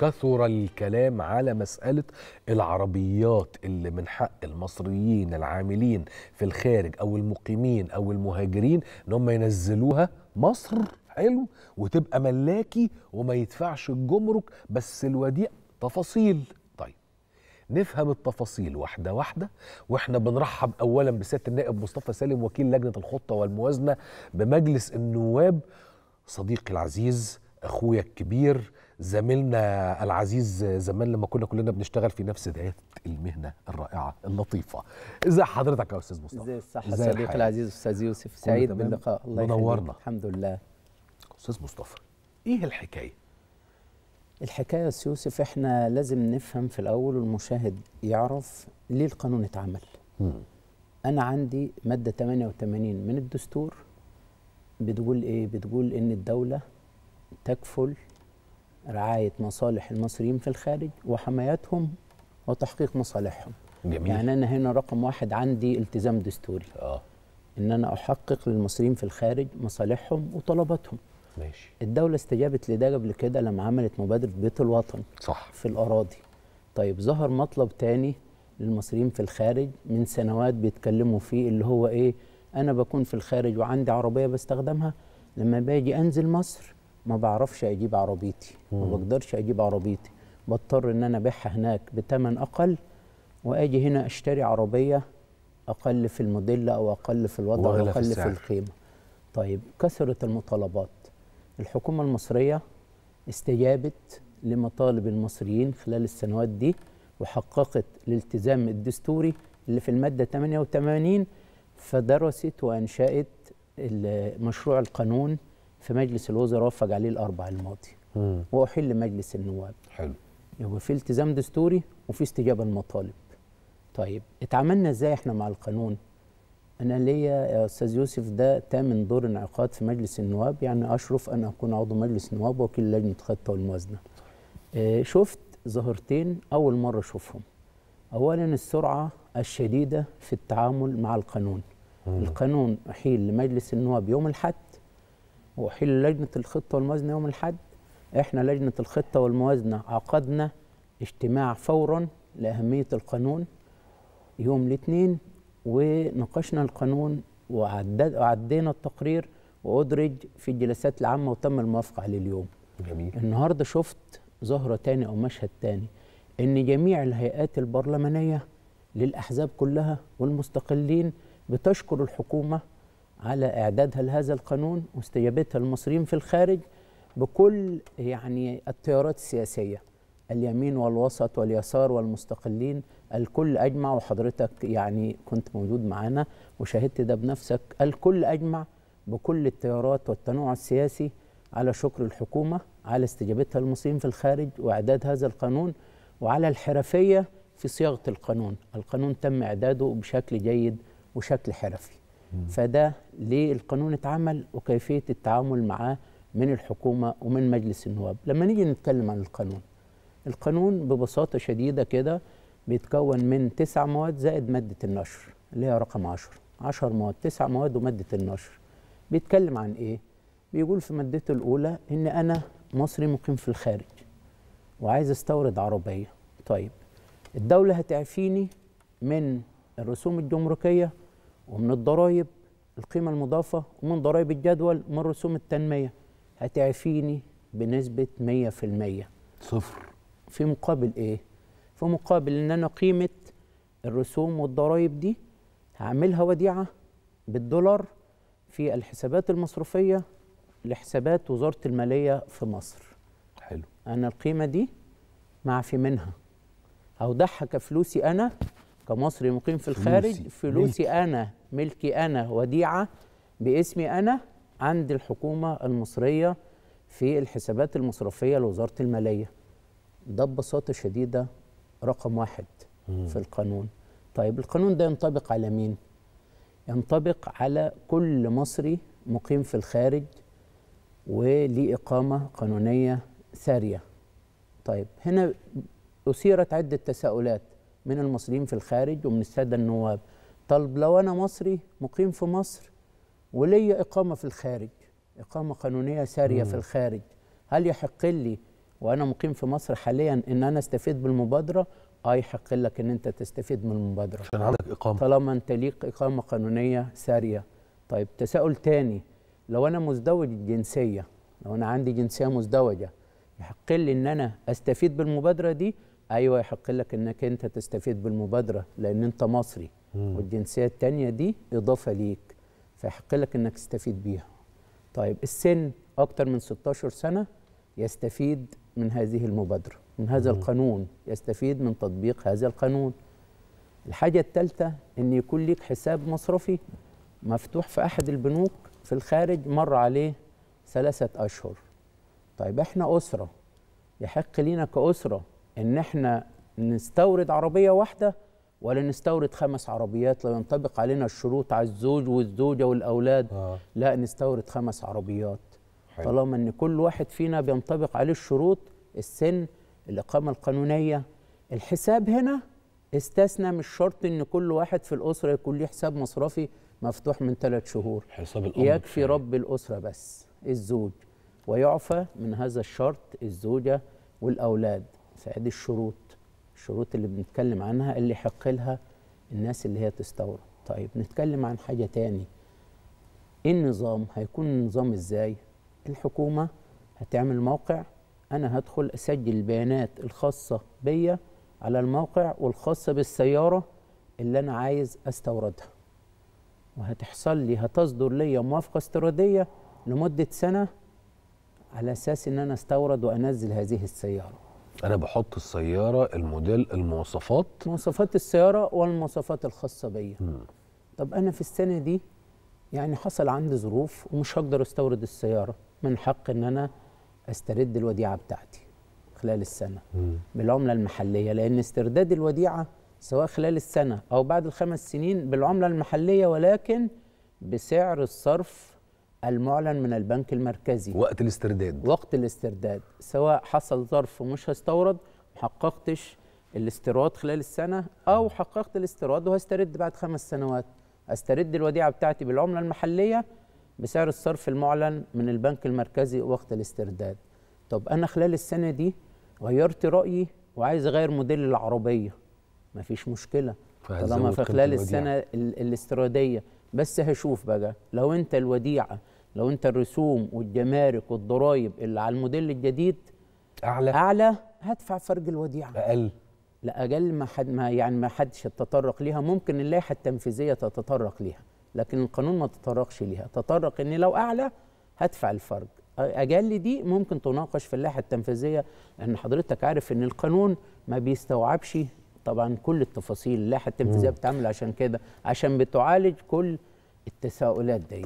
كثر الكلام على مسألة العربيات اللي من حق المصريين العاملين في الخارج أو المقيمين أو المهاجرين إن هم ينزلوها مصر حلو وتبقى ملاكي وما يدفعش الجمرك بس الوديع تفاصيل طيب نفهم التفاصيل واحدة واحدة وإحنا بنرحب أولا بسيادة النائب مصطفى سالم وكيل لجنة الخطة والموازنة بمجلس النواب صديقي العزيز أخويا الكبير زميلنا العزيز زمان لما كنا كلنا بنشتغل في نفس ذات المهنه الرائعه اللطيفه ازي حضرتك يا استاذ مصطفى ازي الصحه صديقي العزيز استاذ يوسف سعيد باللقاء الله منورنا الحمد لله استاذ مصطفى ايه الحكايه الحكايه يا يوسف احنا لازم نفهم في الاول والمشاهد يعرف ليه القانون اتعمل انا عندي ماده 88 من الدستور بتقول ايه بتقول ان الدوله تكفل رعاية مصالح المصريين في الخارج وحمايتهم وتحقيق مصالحهم جميل. يعني أنا هنا رقم واحد عندي التزام دستوري آه. إن أنا أحقق للمصريين في الخارج مصالحهم وطلباتهم ماشي. الدولة استجابت لده قبل كده لما عملت مبادرة بيت الوطن صح. في الأراضي طيب ظهر مطلب تاني للمصريين في الخارج من سنوات بيتكلموا فيه اللي هو إيه أنا بكون في الخارج وعندي عربية بستخدمها لما باجي أنزل مصر ما بعرفش اجيب عربيتي ما بقدرش اجيب عربيتي بضطر ان انا ابيعها هناك بثمن اقل واجي هنا اشتري عربيه اقل في الموديل او اقل في الوضع او اقل في, في القيمه طيب كثرت المطالبات الحكومه المصريه استجابت لمطالب المصريين خلال السنوات دي وحققت الالتزام الدستوري اللي في الماده 88 فدرست وانشات مشروع القانون في مجلس الوزراء وفق عليه الاربع الماضي مم. واحل مجلس النواب حلو يبقى يعني في التزام دستوري وفي استجابه للمطالب طيب اتعاملنا ازاي احنا مع القانون انا ليا يا استاذ يوسف ده تامن دور انعقاد في مجلس النواب يعني اشرف ان اكون عضو مجلس النواب وكيل لجنه الخطه والموازنه اه شفت ظاهرتين اول مره اشوفهم اولا السرعه الشديده في التعامل مع القانون مم. القانون احيل لمجلس النواب يوم الحد وحل لجنة الخطة والموازنة يوم الحد احنا لجنة الخطة والموازنة عقدنا اجتماع فورا لأهمية القانون يوم الاثنين وناقشنا القانون وعدد وعدينا التقرير وأدرج في الجلسات العامة وتم الموافقة عليه اليوم جميل. النهاردة شفت ظهرة تاني أو مشهد تاني إن جميع الهيئات البرلمانية للأحزاب كلها والمستقلين بتشكر الحكومة على إعدادها لهذا القانون واستجابتها للمصريين في الخارج بكل يعني التيارات السياسية اليمين والوسط واليسار والمستقلين الكل أجمع وحضرتك يعني كنت موجود معانا وشاهدت ده بنفسك الكل أجمع بكل التيارات والتنوع السياسي على شكر الحكومة على استجابتها للمصريين في الخارج وإعداد هذا القانون وعلى الحرفية في صياغة القانون القانون تم إعداده بشكل جيد وشكل حرفي فده ليه القانون اتعمل وكيفيه التعامل معاه من الحكومه ومن مجلس النواب لما نيجي نتكلم عن القانون القانون ببساطه شديده كده بيتكون من تسع مواد زائد ماده النشر اللي هي رقم 10 10 مواد تسع مواد وماده النشر بيتكلم عن ايه بيقول في مادته الاولى ان انا مصري مقيم في الخارج وعايز استورد عربيه طيب الدوله هتعفيني من الرسوم الجمركيه ومن الضرائب القيمة المضافة ومن ضرائب الجدول ومن رسوم التنمية هتعفيني بنسبة 100% صفر في مقابل إيه؟ في مقابل إن أنا قيمة الرسوم والضرائب دي هعملها وديعة بالدولار في الحسابات المصرفية لحسابات وزارة المالية في مصر حلو أنا القيمة دي معفي منها أودعها كفلوسي أنا كمصري مقيم في الخارج فلوسي, أنا ملكي أنا وديعة باسمي أنا عند الحكومة المصرية في الحسابات المصرفية لوزارة المالية ده ببساطة شديدة رقم واحد مم. في القانون طيب القانون ده ينطبق على مين؟ ينطبق على كل مصري مقيم في الخارج وليه إقامة قانونية ثارية طيب هنا أثيرت عدة تساؤلات من المصريين في الخارج ومن الساده النواب طب لو انا مصري مقيم في مصر ولي اقامه في الخارج اقامه قانونيه ساريه في الخارج هل يحق لي وانا مقيم في مصر حاليا ان انا استفيد بالمبادره اه يحق لك ان انت تستفيد من المبادره عشان عندك اقامه طالما انت ليك اقامه قانونيه ساريه طيب تساؤل تاني لو انا مزدوج الجنسيه لو انا عندي جنسيه مزدوجه يحق لي ان انا استفيد بالمبادره دي ايوه يحق لك انك انت تستفيد بالمبادره لان انت مصري مم. والجنسيه الثانيه دي اضافه ليك فيحق لك انك تستفيد بيها طيب السن اكتر من 16 سنه يستفيد من هذه المبادره من هذا مم. القانون يستفيد من تطبيق هذا القانون الحاجه الثالثه ان يكون ليك حساب مصرفي مفتوح في احد البنوك في الخارج مر عليه ثلاثه اشهر طيب احنا اسره يحق لينا كاسره ان احنا نستورد عربيه واحده ولا نستورد خمس عربيات لو ينطبق علينا الشروط على الزوج والزوجه والاولاد آه. لا نستورد خمس عربيات حلو. طالما ان كل واحد فينا بينطبق عليه الشروط السن الاقامه القانونيه الحساب هنا استثنى مش شرط ان كل واحد في الاسره يكون ليه حساب مصرفي مفتوح من ثلاث شهور حساب الأم يكفي رب الاسره بس الزوج ويعفى من هذا الشرط الزوجه والاولاد فدي الشروط الشروط اللي بنتكلم عنها اللي يحق لها الناس اللي هي تستورد طيب نتكلم عن حاجه تاني ايه النظام هيكون النظام ازاي الحكومه هتعمل موقع انا هدخل اسجل البيانات الخاصه بيا على الموقع والخاصه بالسياره اللي انا عايز استوردها وهتحصل لي هتصدر ليا موافقه استيراديه لمده سنه على اساس ان انا استورد وانزل هذه السياره انا بحط السياره الموديل المواصفات مواصفات السياره والمواصفات الخاصه بيا طب انا في السنه دي يعني حصل عندي ظروف ومش هقدر استورد السياره من حق ان انا استرد الوديعه بتاعتي خلال السنه مم. بالعمله المحليه لان استرداد الوديعه سواء خلال السنه او بعد الخمس سنين بالعمله المحليه ولكن بسعر الصرف المعلن من البنك المركزي وقت الاسترداد وقت الاسترداد سواء حصل ظرف ومش هستورد محققتش الاستيراد خلال السنة أو حققت الاستيراد وهسترد بعد خمس سنوات أسترد الوديعة بتاعتي بالعملة المحلية بسعر الصرف المعلن من البنك المركزي وقت الاسترداد طب أنا خلال السنة دي غيرت رأيي وعايز أغير موديل العربية مفيش مشكلة طالما في خلال السنة الاستيرادية بس هشوف بقى لو أنت الوديعة لو انت الرسوم والجمارك والضرايب اللي على الموديل الجديد اعلى اعلى هدفع فرج الوديعه اقل لا اقل ما حد ما يعني ما حدش يتطرق ليها ممكن اللائحه التنفيذيه تتطرق ليها لكن القانون ما تطرقش ليها تطرق ان لو اعلى هدفع الفرج اجل دي ممكن تناقش في اللائحه التنفيذيه لان حضرتك عارف ان القانون ما بيستوعبش طبعا كل التفاصيل اللائحه التنفيذيه بتعمل عشان كده عشان بتعالج كل التساؤلات دي